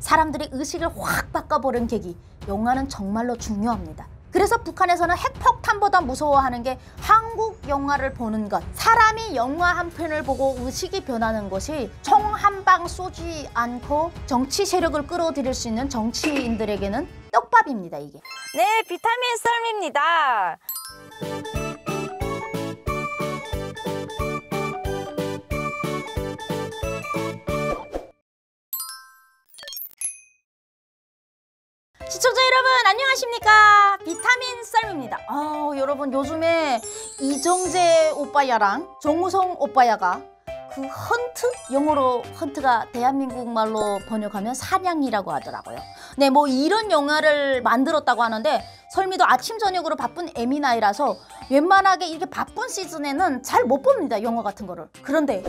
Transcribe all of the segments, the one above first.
사람들이 의식을 확 바꿔버린 계기, 영화는 정말로 중요합니다. 그래서 북한에서는 핵폭탄보다 무서워하는 게 한국 영화를 보는 것. 사람이 영화 한 편을 보고 의식이 변하는 것이 총 한 방 쏘지 않고 정치 세력을 끌어들일 수 있는 정치인들에게는 떡밥입니다, 이게. 네, 비타민 썰입니다. 여러분 안녕하십니까 비타민 썰입니다 어, 여러분 요즘에 이정재 오빠야랑 정우성 오빠야가 그 헌트? 영어로 헌트가 대한민국 말로 번역하면 사냥이라고 하더라고요. 네, 뭐 이런 영화를 만들었다고 하는데 설미도 아침 저녁으로 바쁜 에미나이라서 웬만하게 이렇게 바쁜 시즌에는 잘 못 봅니다. 영화 같은 거를. 그런데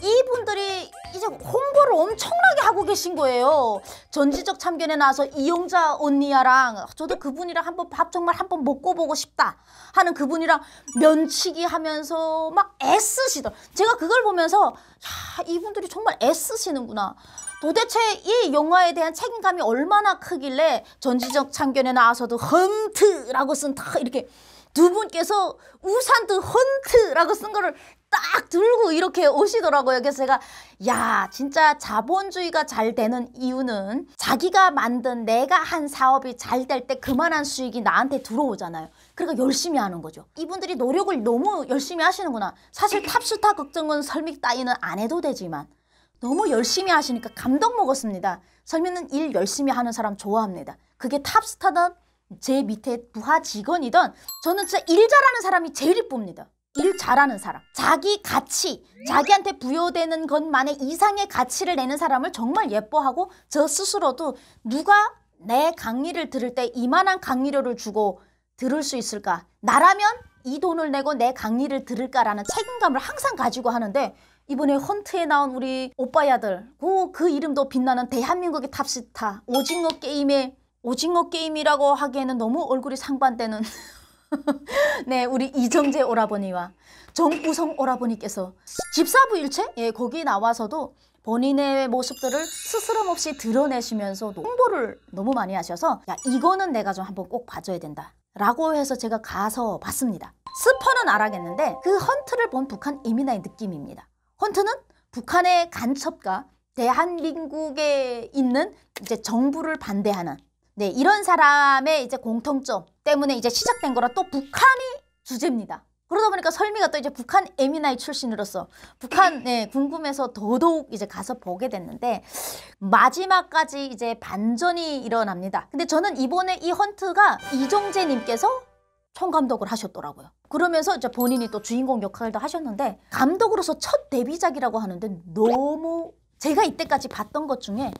이분들이 이제 홍보를 엄청나게 하고 계신 거예요. 전지적 참견에 나와서 이용자 언니야랑 저도 그분이랑 한번 밥 정말 한번 먹고 보고 싶다 하는 그분이랑 면치기 하면서 막 애쓰시던 제가 그걸 보면서 야 이분들이 정말 애쓰시는구나. 도대체 이 영화에 대한 책임감이 얼마나 크길래 전지적 참견에 나와서도 헌트라고 쓴다 이렇게 두 분께서 우산도 헌트라고 쓴 거를 딱 들고 이렇게 오시더라고요. 그래서 제가 야 진짜 자본주의가 잘 되는 이유는 자기가 만든 내가 한 사업이 잘 될 때 그만한 수익이 나한테 들어오잖아요. 그러니까 열심히 하는 거죠. 이분들이 노력을 너무 열심히 하시는구나. 사실 탑스타 걱정은 설믹 따위는 안 해도 되지만 너무 열심히 하시니까 감동 먹었습니다. 설미는 일 열심히 하는 사람 좋아합니다. 그게 탑스타든 제 밑에 부하 직원이든 저는 진짜 일 잘하는 사람이 제일 이쁩니다. 일 잘하는 사람, 자기 가치, 자기한테 부여되는 것만의 이상의 가치를 내는 사람을 정말 예뻐하고 저 스스로도 누가 내 강의를 들을 때 이만한 강의료를 주고 들을 수 있을까? 나라면 이 돈을 내고 내 강의를 들을까라는 책임감을 항상 가지고 하는데 이번에 헌트에 나온 우리 오빠야들 그, 그 이름도 빛나는 대한민국의 탑스타 오징어 게임의 오징어 게임이라고 하기에는 너무 얼굴이 상반되는 네, 우리 이정재 오라버니와 정우성 오라버니께서 집사부일체? 예, 거기 나와서도 본인의 모습들을 스스럼 없이 드러내시면서 홍보를 너무 많이 하셔서 야 이거는 내가 좀 한번 꼭 봐줘야 된다 라고 해서 제가 가서 봤습니다 스퍼는 알아겠는데 그 헌트를 본 북한 이민아의 느낌입니다 헌트는 북한의 간첩과 대한민국에 있는 이제 정부를 반대하는 네, 이런 사람의 이제 공통점 때문에 이제 시작된 거라 또 북한이 주제입니다. 그러다 보니까 설미가 또 이제 북한 에미나이 출신으로서 북한에 네, 궁금해서 더더욱 이제 가서 보게 됐는데 마지막까지 이제 반전이 일어납니다. 근데 저는 이번에 이 헌트가 이정재 님께서 총감독을 하셨더라고요. 그러면서 이제 본인이 또 주인공 역할도 하셨는데 감독으로서 첫 데뷔작이라고 하는데 너무 제가 이때까지 봤던 것 중에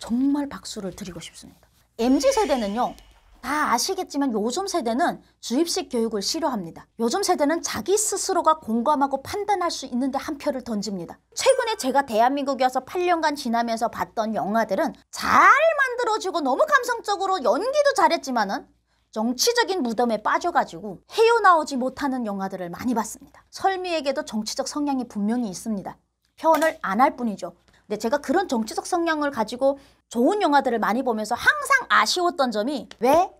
정말 박수를 드리고 싶습니다. MZ 세대는요. 다 아시겠지만 요즘 세대는 주입식 교육을 싫어합니다. 요즘 세대는 자기 스스로가 공감하고 판단할 수 있는데 한 표를 던집니다. 최근에 제가 대한민국에 와서 8년간 지나면서 봤던 영화들은 잘 만들어지고 너무 감성적으로 연기도 잘했지만은 정치적인 무덤에 빠져가지고 헤어나오지 못하는 영화들을 많이 봤습니다. 설미에게도 정치적 성향이 분명히 있습니다. 표현을 안 할 뿐이죠. 근데 제가 그런 정치적 성향을 가지고 좋은 영화들을 많이 보면서 항상 아쉬웠던 점이 왜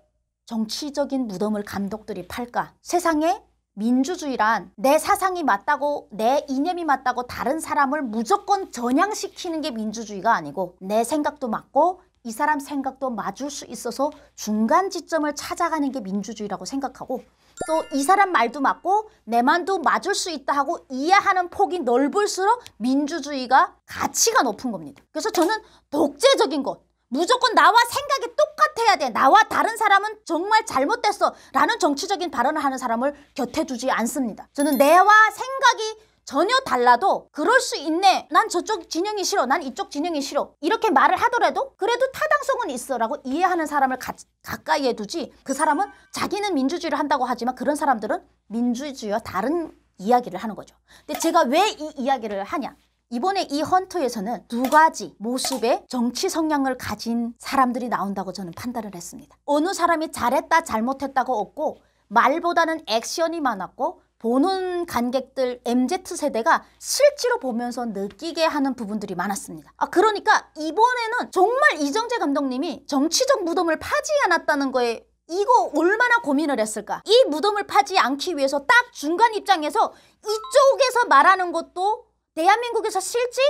정치적인 무덤을 감독들이 팔까? 세상에 민주주의란 내 사상이 맞다고 내 이념이 맞다고 다른 사람을 무조건 전향시키는 게 민주주의가 아니고 내 생각도 맞고 이 사람 생각도 맞을 수 있어서 중간 지점을 찾아가는 게 민주주의라고 생각하고 또이 사람 말도 맞고 내 말도 맞을 수 있다 하고 이해하는 폭이 넓을수록 민주주의가 가치가 높은 겁니다. 그래서 저는 독재적인 것, 무조건 나와 생각이 똑같아야 돼. 나와 다른 사람은 정말 잘못됐어. 라는 정치적인 발언을 하는 사람을 곁에 두지 않습니다. 저는 내와 생각이 전혀 달라도 그럴 수 있네 난 저쪽 진영이 싫어 난 이쪽 진영이 싫어 이렇게 말을 하더라도 그래도 타당성은 있어 라고 이해하는 사람을 가, 가까이에 두지 그 사람은 자기는 민주주의를 한다고 하지만 그런 사람들은 민주주의와 다른 이야기를 하는 거죠 근데 제가 왜 이 이야기를 하냐 이번에 이 헌터에서는 두 가지 모습의 정치 성향을 가진 사람들이 나온다고 저는 판단을 했습니다. 어느 사람이 잘했다 잘못했다고 없고 말보다는 액션이 많았고 보는 관객들 MZ세대가 실제로 보면서 느끼게 하는 부분들이 많았습니다. 아 그러니까 이번에는 정말 이정재 감독님이 정치적 무덤을 파지 않았다는 거에 이거 얼마나 고민을 했을까? 이 무덤을 파지 않기 위해서 딱 중간 입장에서 이쪽에서 말하는 것도 대한민국에서 실제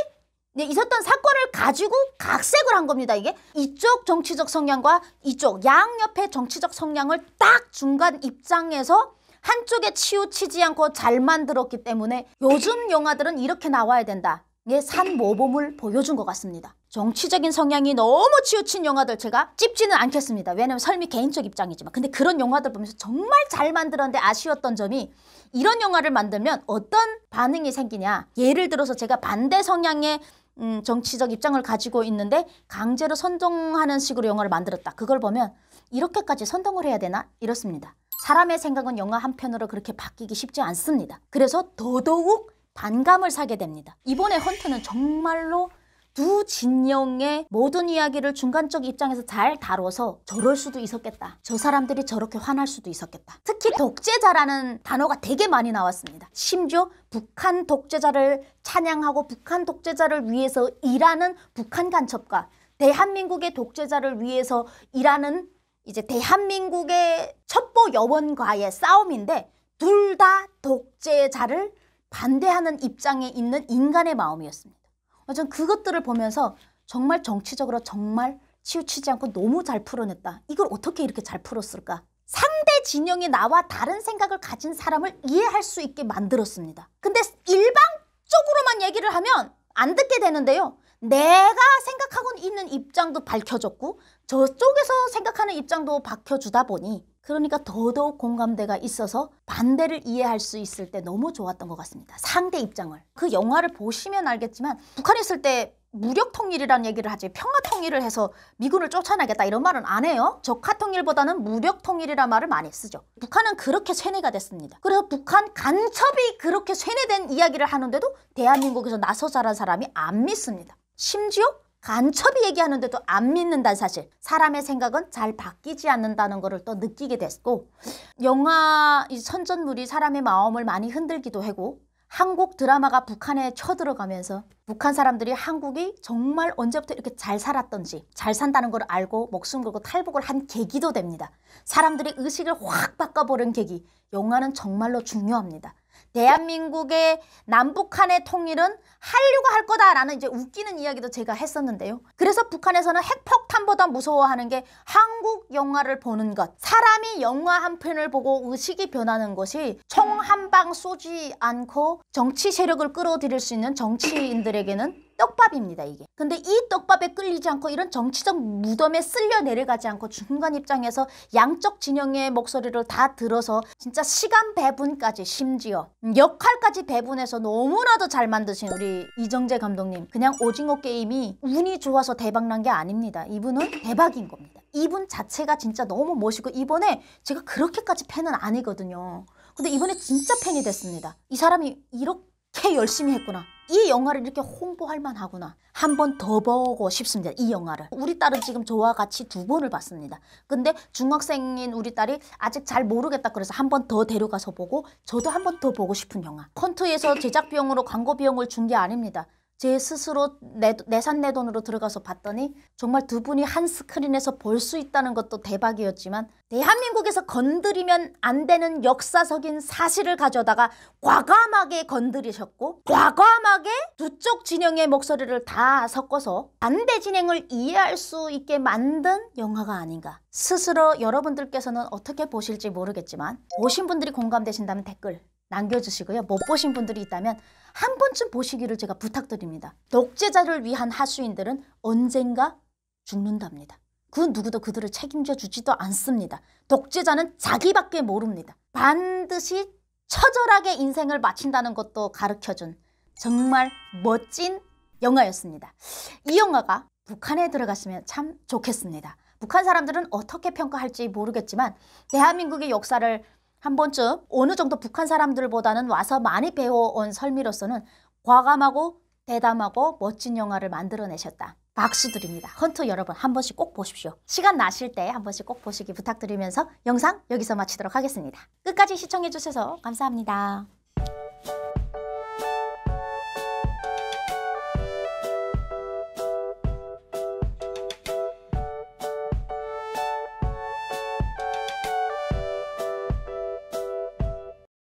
네, 있었던 사건을 가지고 각색을 한 겁니다. 이게 이쪽 정치적 성향과 이쪽 양옆의 정치적 성향을 딱 중간 입장에서 한쪽에 치우치지 않고 잘 만들었기 때문에 요즘 영화들은 이렇게 나와야 된다. 예, 산 모범을 보여준 것 같습니다. 정치적인 성향이 너무 치우친 영화들 제가 찝지는 않겠습니다. 왜냐면 설미 개인적 입장이지만. 근데 그런 영화들 보면서 정말 잘 만들었는데 아쉬웠던 점이 이런 영화를 만들면 어떤 반응이 생기냐. 예를 들어서 제가 반대 성향의 음, 정치적 입장을 가지고 있는데 강제로 선동하는 식으로 영화를 만들었다. 그걸 보면 이렇게까지 선동을 해야 되나? 이렇습니다. 사람의 생각은 영화 한 편으로 그렇게 바뀌기 쉽지 않습니다. 그래서 더더욱 반감을 사게 됩니다. 이번에 헌터는 정말로 두 진영의 모든 이야기를 중간적 입장에서 잘 다뤄서 저럴 수도 있었겠다. 저 사람들이 저렇게 화날 수도 있었겠다. 특히 독재자라는 단어가 되게 많이 나왔습니다. 심지어 북한 독재자를 찬양하고 북한 독재자를 위해서 일하는 북한 간첩과 대한민국의 독재자를 위해서 일하는 이제 대한민국의 첩 첩보 여원과의 싸움인데 둘 다 독재자를 반대하는 입장에 있는 인간의 마음이었습니다. 어, 전 그것들을 보면서 정말 정치적으로 정말 치우치지 않고 너무 잘 풀어냈다. 이걸 어떻게 이렇게 잘 풀었을까? 상대 진영이 나와 다른 생각을 가진 사람을 이해할 수 있게 만들었습니다. 근데 일방적으로만 얘기를 하면 안 듣게 되는데요. 내가 생각하고 있는 입장도 밝혀졌고 저쪽에서 생각하는 입장도 밝혀주다 보니 그러니까 더더욱 공감대가 있어서 반대를 이해할 수 있을 때 너무 좋았던 것 같습니다. 상대 입장을. 그 영화를 보시면 알겠지만 북한에 있을 때 무력 통일이라는 얘기를 하지 평화 통일을 해서 미군을 쫓아내겠다 이런 말은 안 해요. 적화 통일보다는 무력 통일이라 말을 많이 쓰죠. 북한은 그렇게 쇠뇌가 됐습니다. 그래서 북한 간첩이 그렇게 쇠뇌된 이야기를 하는데도 대한민국에서 나서 자란 사람이 안 믿습니다. 심지어 간첩이 얘기하는데도 안 믿는다는 사실 사람의 생각은 잘 바뀌지 않는다는 것을 또 느끼게 됐고 영화 이 선전물이 사람의 마음을 많이 흔들기도 하고 한국 드라마가 북한에 쳐들어가면서 북한 사람들이 한국이 정말 언제부터 이렇게 잘 살았던지 잘 산다는 걸 알고 목숨 걸고 탈북을 한 계기도 됩니다. 사람들이 의식을 확 바꿔버린 계기 영화는 정말로 중요합니다. 대한민국의 남북한의 통일은 한류가 할 거다라는 이제 웃기는 이야기도 제가 했었는데요. 그래서 북한에서는 핵폭탄보다 무서워하는 게 한국 영화를 보는 것. 사람이 영화 한 편을 보고 의식이 변하는 것이 총 한 방 쏘지 않고 정치 세력을 끌어들일 수 있는 정치인들에게는 떡밥입니다 이게 근데 이 떡밥에 끌리지 않고 이런 정치적 무덤에 쓸려 내려가지 않고 중간 입장에서 양적 진영의 목소리를 다 들어서 진짜 시간 배분까지 심지어 역할까지 배분해서 너무나도 잘 만드신 우리 이정재 감독님 그냥 오징어 게임이 운이 좋아서 대박난 게 아닙니다 이분은 대박인 겁니다 이분 자체가 진짜 너무 멋있고 이번에 제가 그렇게까지 팬은 아니거든요 근데 이번에 진짜 팬이 됐습니다 이 사람이 이렇게 열심히 했구나 이 영화를 이렇게 홍보할 만하구나. 한 번 더 보고 싶습니다. 이 영화를. 우리 딸은 지금 저와 같이 두 번을 봤습니다. 근데 중학생인 우리 딸이 아직 잘 모르겠다 그래서 한 번 더 데려가서 보고 저도 한 번 더 보고 싶은 영화. 컨트에서 제작 비용으로 광고 비용을 준 게 아닙니다. 제 스스로 내, 내산 내 돈으로 들어가서 봤더니 정말 두 분이 한 스크린에서 볼 수 있다는 것도 대박이었지만 대한민국에서 건드리면 안 되는 역사적인 사실을 가져다가 과감하게 건드리셨고 과감하게 두 쪽 진영의 목소리를 다 섞어서 반대 진행을 이해할 수 있게 만든 영화가 아닌가 스스로 여러분들께서는 어떻게 보실지 모르겠지만 보신 분들이 공감되신다면 댓글 남겨주시고요 못 보신 분들이 있다면 한 번쯤 보시기를 제가 부탁드립니다. 독재자를 위한 하수인들은 언젠가 죽는답니다. 그 누구도 그들을 책임져 주지도 않습니다. 독재자는 자기밖에 모릅니다. 반드시 처절하게 인생을 마친다는 것도 가르쳐준 정말 멋진 영화였습니다. 이 영화가 북한에 들어갔으면 참 좋겠습니다. 북한 사람들은 어떻게 평가할지 모르겠지만 대한민국의 역사를 한 번쯤 어느 정도 북한 사람들보다는 와서 많이 배워온 설미로서는 과감하고 대담하고 멋진 영화를 만들어내셨다. 박수 드립니다. 헌터 여러분 한 번씩 꼭 보십시오. 시간 나실 때 한 번씩 꼭 보시기 부탁드리면서 영상 여기서 마치도록 하겠습니다. 끝까지 시청해주셔서 감사합니다.